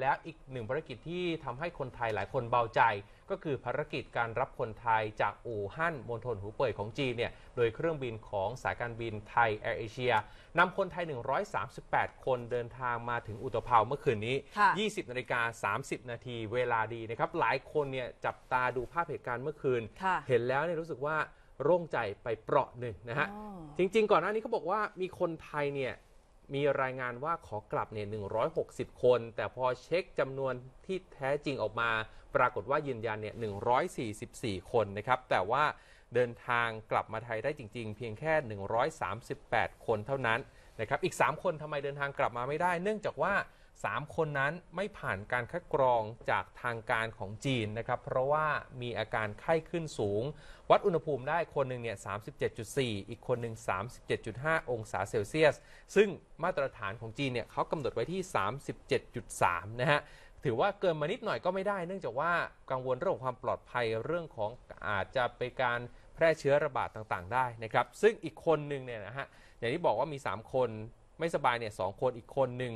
แล้วอีกหนึ่งภารกิจที่ทำให้คนไทยหลายคนเบาใจ ก็คือภารกิจการรับคนไทยจากอู่ฮั่นมณฑลหูเป่ยของจีนเนี่ยโดยเครื่องบินของสายการบินไทยแอร์เอเชียนำคนไทย 138 คนเดินทางมาถึงอุตภาเมื่อคืนนี้ 20นาฬิกา 30 นาทีเวลาดีนะครับ หลายคนเนี่ยจับตาดูภาพเหตุการณ์เมื่อคืนเห็นแล้วเนี่ยรู้สึกว่าโล่งใจไปเปราะหนึ่งนะฮะจริง ๆ ก่อนหน้านี้เขาบอกว่ามีคนไทยเนี่ยมีรายงานว่าขอกลับเนี่ย 160 คน แต่พอเช็คจำนวนที่แท้จริงออกมา ปรากฏว่ายืนยันเนี่ย 144 คนนะครับ แต่ว่าเดินทางกลับมาไทยได้จริง ๆ เพียงแค่ 138 คนเท่านั้นนะครับ อีก 3 คนทำไมเดินทางกลับมาไม่ได้ เนื่องจากว่า 3 คนนั้นไม่ผ่านการคัดกรองจากทางการของจีนนะครับ เพราะว่ามีอาการไข้ขึ้นสูง วัดอุณหภูมิได้คนหนึ่งเนี่ย37.4 อีกคนหนึ่ง37.5 องศาเซลเซียส ซึ่งมาตรฐานของจีนเนี่ยเขากำหนดไว้ที่ 37.3นะฮะ ถือว่าเกินมานิดหน่อยก็ไม่ได้ เนื่องจากว่ากังวลเรื่ององความปลอดภัยเรื่องของอาจจะเป็นการแพร่เชื้อระบาดต่างๆได้นะครับ ซึ่งอีกคนหนึ่งเนี่ยนะฮะอย่างที่บอกว่ามี 3 คนไม่สบายเนี่ยสคนอีกคนหนึ่ง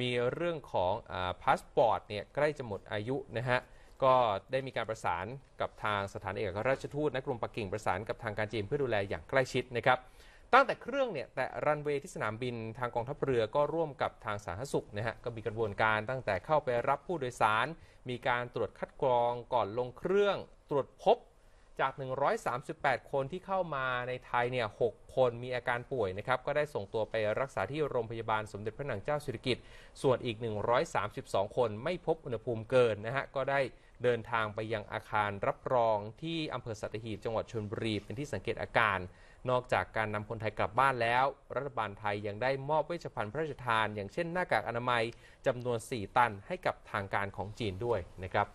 มีเรื่องของอพาสปอร์ตเนี่ยใกล้จะหมดอายุนะฮะก็ได้มีการประสานกับทางสถานเอกอัครราชทูตณกรุงปักกิ่งประสานกับทางการจีนเพื่อดูแลอย่างใกล้ชิดนะครับ ตั้งแต่เครื่องเนี่ย แต่รันเวย์ที่สนามบินทางกองทัพเรือก็ร่วมกับทางสาธารณสุขนะฮะก็มีกระบวนการ ตั้งแต่เข้าไปรับผู้โดยสาร มีการตรวจคัดกรองก่อนลงเครื่องตรวจพบจาก 138 คนที่เข้ามาในไทย เนี่ย 6 คนมีอาการป่วยนะครับ ก็ได้ส่งตัวไปรักษาที่โรงพยาบาลสมเด็จพระนางเจ้าสิริกิติ์ส่วนอีก 132 คนไม่พบอุณหภูมิเกินนะฮะ ก็ได้เดินทางไปยังอาคารรับรองที่อำเภอสัตหีบจังหวัดชลบุรีเป็นที่สังเกตอาการ นอกจากการนำคนไทยกลับบ้านแล้ว รัฐบาลไทยยังได้มอบเวชภัณฑ์พระราชทาน อย่างเช่นหน้ากากอนามัยจำนวน 4 ตันให้กับทางการของจีนด้วยนะครับ